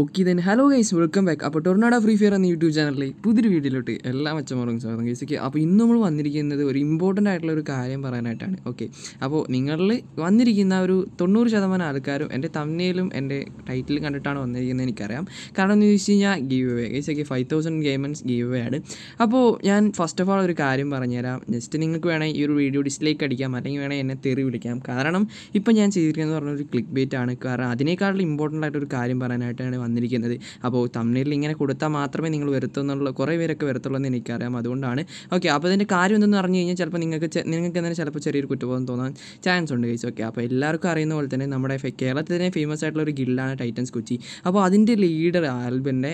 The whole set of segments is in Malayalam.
okay then hello guys welcome back അപ്പോൾ ടൊർണാഡോ ഫ്രീ ഫയർ എന്ന യൂട്യൂബ് ചാനലിലെ പുതിയൊരു വീഡിയോയിലോട്ട് എല്ലാ മച്ചമാർക്കും സ്വാഗതം ഗൈസിക്ക് അപ്പോൾ ഇന്ന് നമ്മൾ വന്നിരിക്കുന്നത് ഒരു ഇമ്പോർട്ടൻ്റ് ആയിട്ടുള്ള ഒരു കാര്യം പറയാനായിട്ടാണ് ഓക്കെ അപ്പോൾ നിങ്ങളിൽ വന്നിരിക്കുന്ന ഒരു തൊണ്ണൂറ് ശതമാനം ആൾക്കാരും എൻ്റെ തമ്മിലും എൻ്റെ ടൈറ്റിലും കണ്ടിട്ടാണ് വന്നിരിക്കുന്നത് എനിക്കറിയാം കാരണം എന്ന് ചോദിച്ചു കഴിഞ്ഞാൽ ഗീവ് അവേ ഗൈസൊക്കെ ഫൈവ് തൗസൻഡ് ഗെയിമൻസ് ഗീവ് വേ ആണ് അപ്പോൾ ഞാൻ ഫസ്റ്റ് ഓഫ് ആൾ ഒരു കാര്യം പറഞ്ഞുതരാം ജസ്റ്റ് നിങ്ങൾക്ക് വേണമെങ്കിൽ ഈ ഒരു വീഡിയോ ഡിസ്ലൈക്ക് അടിക്കാം അല്ലെങ്കിൽ വേണമെങ്കിൽ എന്നെ തെറി വിളിക്കാം കാരണം ഇപ്പം ഞാൻ ചെയ്തിരിക്കുന്നത് പറഞ്ഞൊരു ക്ലിക്ക് ബേറ്റ് ആണ് കാരണം അതിനേക്കാളും ഇമ്പോർട്ടൻ്റ് ആയിട്ടൊരു കാര്യം പറയാനായിട്ടാണ് വന്നിരിക്കുന്നത് അപ്പോൾ തമിഴിൽ ഇങ്ങനെ കൊടുത്താൽ മാത്രമേ നിങ്ങൾ വരുത്തുന്നുള്ള കുറേ പേരൊക്കെ വരുത്തുള്ളൂ എന്ന് എനിക്കറിയാം അതുകൊണ്ടാണ് ഓക്കെ അപ്പോൾ ഇതിൻ്റെ കാര്യം എന്തെന്ന് പറഞ്ഞു കഴിഞ്ഞാൽ ചിലപ്പോൾ നിങ്ങൾക്ക് നിങ്ങൾക്ക് തന്നെ ചിലപ്പോൾ ചെറിയൊരു കുറ്റബോധം തോന്നാൻ ചാൻസ് ഉണ്ട് കഴിച്ചു ഓക്കെ അപ്പോൾ എല്ലാവർക്കും അറിയുന്ന പോലെ തന്നെ നമ്മുടെ കേരളത്തിൽ തന്നെ ഫേമസ് ആയിട്ടുള്ള ഒരു ഗിൽഡാണ് ടൈറ്റൻസ് കൊച്ചി അപ്പോൾ അതിൻ്റെ ലീഡർ ആൽബിൻ്റെ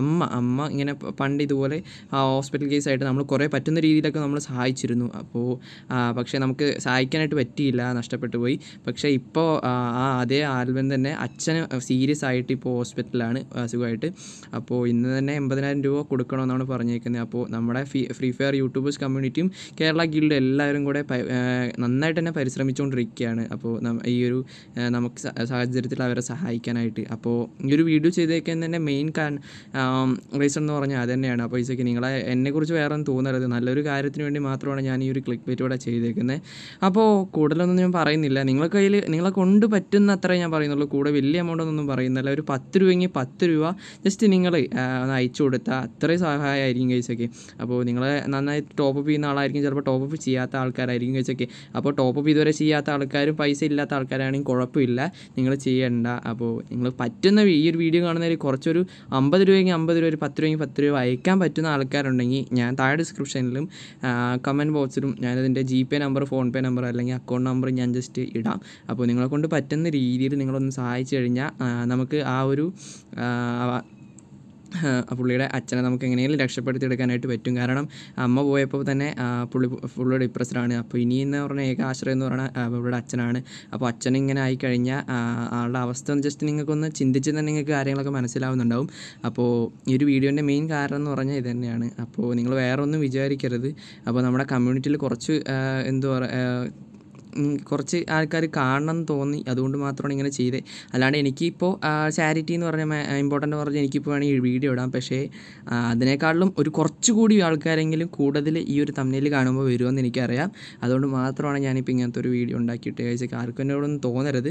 അമ്മ അമ്മ ഇങ്ങനെ പണ്ട് ഇതുപോലെ ഹോസ്പിറ്റൽ കേസ് ആയിട്ട് നമ്മൾ കുറേ പറ്റുന്ന രീതിയിലൊക്കെ നമ്മൾ സഹായിച്ചിരുന്നു അപ്പോൾ പക്ഷേ നമുക്ക് സഹായിക്കാനായിട്ട് പറ്റിയില്ല നഷ്ടപ്പെട്ടു പോയി പക്ഷേ ഇപ്പോൾ ആ അതേ ആൽബൻ തന്നെ അച്ഛന് സീരിയസ് ആയിട്ട് ഇപ്പോൾ ഹോസ്പിറ്റലാണ് അസുഖമായിട്ട് അപ്പോൾ ഇന്ന് തന്നെ എൺപതിനായിരം രൂപ കൊടുക്കണമെന്നാണ് പറഞ്ഞേക്കുന്നത് അപ്പോൾ നമ്മുടെ ഫ്രീ ഫയർ യൂട്യൂബേഴ്സ് കമ്മ്യൂണിറ്റിയും കേരള ഗിൽഡ് എല്ലാവരും കൂടെ നന്നായിട്ട് തന്നെ പരിശ്രമിച്ചുകൊണ്ടിരിക്കുകയാണ് അപ്പോൾ ഈ ഒരു നമുക്ക് സാഹചര്യത്തിൽ അവരെ സഹായിക്കാനായിട്ട് അപ്പോൾ ഈ ഒരു വീഡിയോ ചെയ്തേക്കാൻ തന്നെ മെയിൻ റീസൺ എന്ന് പറഞ്ഞാൽ അത് തന്നെയാണ് അപ്പോൾ ഈസക്ക് നിങ്ങളെ എന്നെക്കുറിച്ച് വേറെ ഒന്നും തോന്നരുത് നല്ലൊരു കാര്യത്തിന് വേണ്ടി മാത്രമാണ് ഞാൻ ഈ ഒരു ക്ലിക്ക് ബൈറ്റ് ഇവിടെ ചെയ്തേക്കുന്നത് അപ്പോൾ കൂടുതലൊന്നും ഞാൻ പറയുന്നില്ല നിങ്ങളെ കയ്യിൽ നിങ്ങളെ കൊണ്ട് പറ്റുന്ന അത്രേ ഞാൻ പറയുന്നുള്ളൂ കൂടെ വലിയ എമൗണ്ട് ഒന്നും പറയുന്നില്ല ഒരു പത്ത് പത്ത് രൂപയെങ്കിൽ പത്ത് രൂപ ജസ്റ്റ് നിങ്ങൾ ഒന്ന് അയച്ചു കൊടുത്താൽ അത്രയും സഹായമായിരിക്കും കഴിച്ചൊക്കെ അപ്പോൾ നിങ്ങൾ നന്നായി ടോപ്പപ്പ് ചെയ്യുന്ന ആളായിരിക്കും ചിലപ്പോൾ ടോപ്പപ്പ് ചെയ്യാത്ത ആൾക്കാരായിരിക്കും കഴിച്ചൊക്കെ അപ്പോൾ ടോപ്പപ്പ് ഇതുവരെ ചെയ്യാത്ത ആൾക്കാരും പൈസ ഇല്ലാത്ത ആൾക്കാരാണെങ്കിൽ കുഴപ്പമില്ല നിങ്ങൾ ചെയ്യേണ്ട അപ്പോൾ നിങ്ങൾ പറ്റുന്ന ഈ ഒരു വീഡിയോ കാണുന്നതിൽ കുറച്ചൊരു അമ്പത് രൂപയെങ്കിൽ അമ്പത് രൂപ ഒരു പത്ത് രൂപയെങ്കിൽ പത്ത് രൂപ അയക്കാൻ പറ്റുന്ന ആൾക്കാരുണ്ടെങ്കിൽ ഞാൻ താഴെ ഡിസ്ക്രിപ്ഷനിലും കമൻറ്റ് ബോക്സിലും ഞാനതിൻ്റെ G pay number PhonePe number അല്ലെങ്കിൽ അക്കൗണ്ട് നമ്പർ ഞാൻ ജസ്റ്റ് ഇടാം അപ്പോൾ നിങ്ങളെ കൊണ്ട് പറ്റുന്ന രീതിയിൽ നിങ്ങളൊന്ന് സഹായിച്ചു കഴിഞ്ഞാൽ നമുക്ക് ആ ഒരു ഒരു പുള്ളിയുടെ അച്ഛനെ നമുക്ക് എങ്ങനെയെങ്കിലും രക്ഷപ്പെടുത്തിയെടുക്കാനായിട്ട് പറ്റും കാരണം അമ്മ പോയപ്പോൾ തന്നെ പുള്ളി ഫുള്ള് ഡിപ്രസ്ഡാണ് അപ്പോൾ ഇനി എന്ന് പറഞ്ഞാൽ ഏക ആശ്രയം എന്ന് പറഞ്ഞാൽ പുള്ളിയുടെ അച്ഛനാണ് അപ്പോൾ അച്ഛൻ ഇങ്ങനെ ആയിക്കഴിഞ്ഞാൽ ആളുടെ അവസ്ഥ എന്ന് ജസ്റ്റ് നിങ്ങൾക്കൊന്ന് ചിന്തിച്ച് തന്നെ നിങ്ങൾക്ക് കാര്യങ്ങളൊക്കെ മനസ്സിലാവുന്നുണ്ടാവും അപ്പോൾ ഈ ഒരു വീഡിയോൻ്റെ മെയിൻ കാരണം എന്ന് പറഞ്ഞാൽ ഇത് തന്നെയാണ് അപ്പോൾ നിങ്ങൾ വേറെ ഒന്നും വിചാരിക്കരുത് അപ്പോൾ നമ്മുടെ കമ്മ്യൂണിറ്റിയിൽ കുറച്ച് എന്തു പറയുക കുറച്ച് ആൾക്കാർ കാണണം എന്ന് തോന്നി അതുകൊണ്ട് മാത്രമാണ് ഇങ്ങനെ ചെയ്തത് അല്ലാണ്ട് എനിക്കിപ്പോൾ ചാരിറ്റി എന്ന് പറഞ്ഞ ഇമ്പോർട്ടൻ്റ് പറഞ്ഞാൽ എനിക്കിപ്പോൾ വേണമെങ്കിൽ വീഡിയോ ഇടാം പക്ഷേ അതിനേക്കാളും ഒരു കുറച്ചുകൂടി ആൾക്കാരെങ്കിലും കൂടുതൽ ഈ ഒരു തമ്മിൽ കാണുമ്പോൾ വരുമെന്ന് എനിക്കറിയാം അതുകൊണ്ട് മാത്രമാണ് ഞാനിപ്പോൾ ഇങ്ങനത്തെ ഒരു വീഡിയോ ഉണ്ടാക്കിയിട്ട് കഴിച്ചേക്ക് ആർക്കും എന്നോടൊന്നും തോന്നരുത്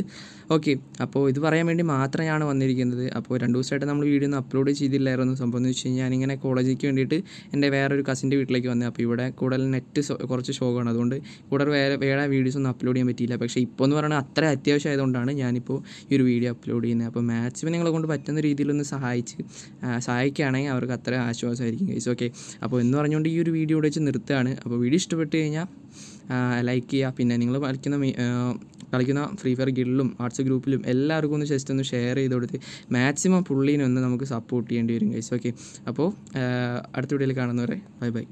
ഓക്കെ അപ്പോൾ ഇത് പറയാൻ വേണ്ടി മാത്രമാണ് വന്നിരിക്കുന്നത് അപ്പോൾ രണ്ട് ദിവസമായിട്ട് നമ്മൾ വീഡിയോ ഒന്നും അപ്ലോഡ് ചെയ്തില്ലായിരുന്നു സംഭവം എന്ന് വെച്ച് കഴിഞ്ഞാൽ ഞാനിങ്ങനെ കോളേജിലേക്ക് വേണ്ടിയിട്ട് എൻ്റെ വേറൊരു കസിൻ്റെ വീട്ടിലേക്ക് വന്നത് അപ്പോൾ ഇവിടെ കൂടുതൽ നെറ്റ് കുറച്ച് ഷോക്കാണ് അതുകൊണ്ട് കൂടുതൽ വേറെ വേറെ വീഡിയോസ് ഒന്നും അപ്ലോഡ് ചെയ്യാൻ പറ്റിയില്ല പക്ഷേ ഇപ്പോൾ എന്ന് പറയുന്നത് അത്ര അത്യാവശ്യം ആയതുകൊണ്ടാണ് ഞാനിപ്പോൾ ഈ ഒരു വീഡിയോ അപ്ലോഡ് ചെയ്യുന്നത് അപ്പോൾ മാക്സിമം നിങ്ങളെ കൊണ്ട് പറ്റുന്ന രീതിയിലൊന്ന് സഹായിച്ച് സഹായിക്കുകയാണെങ്കിൽ അവർക്ക് അത്ര ആശ്വാസമായിരിക്കും ഗൈസ് ഓക്കെ അപ്പോൾ എന്ന് പറഞ്ഞുകൊണ്ട് ഈ ഒരു വീഡിയോ ഇവിടെ വെച്ച് നിർത്തുകയാണ് അപ്പോൾ വീഡിയോ ഇഷ്ടപ്പെട്ട് കഴിഞ്ഞാൽ ലൈക്ക് ചെയ്യുക പിന്നെ നിങ്ങൾ കളിക്കുന്ന കളിക്കുന്ന ഫ്രീ ഫയർ ഗിൽഡിലും വാട്സപ്പ് ഗ്രൂപ്പിലും എല്ലാവർക്കും ഒന്ന് ജസ്റ്റ് ഒന്ന് ഷെയർ ചെയ്ത് കൊടുത്ത് മാക്സിമം പുള്ളീനൊന്ന് ഒന്ന് നമുക്ക് സപ്പോർട്ട് ചെയ്യേണ്ടി വരും ഗൈസ് ഓക്കെ അപ്പോൾ അടുത്ത വീഡിയോയിൽ കാണുന്നവരെ ബൈ ബൈ